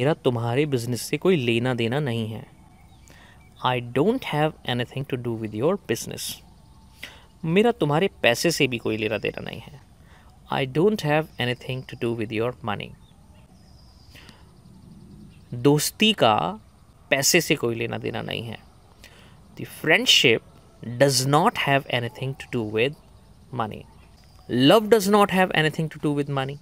मेरा तुम्हारे बिजनेस से कोई लेना देना नहीं है I don't have anything to do with your business मेरा तुम्हारे पैसे से भी कोई लेना देना नहीं है I don't have anything to do with your money दोस्ती का पैसे से कोई लेना देना नहीं है the friendship does not have anything to do with money love does not have anything to do with money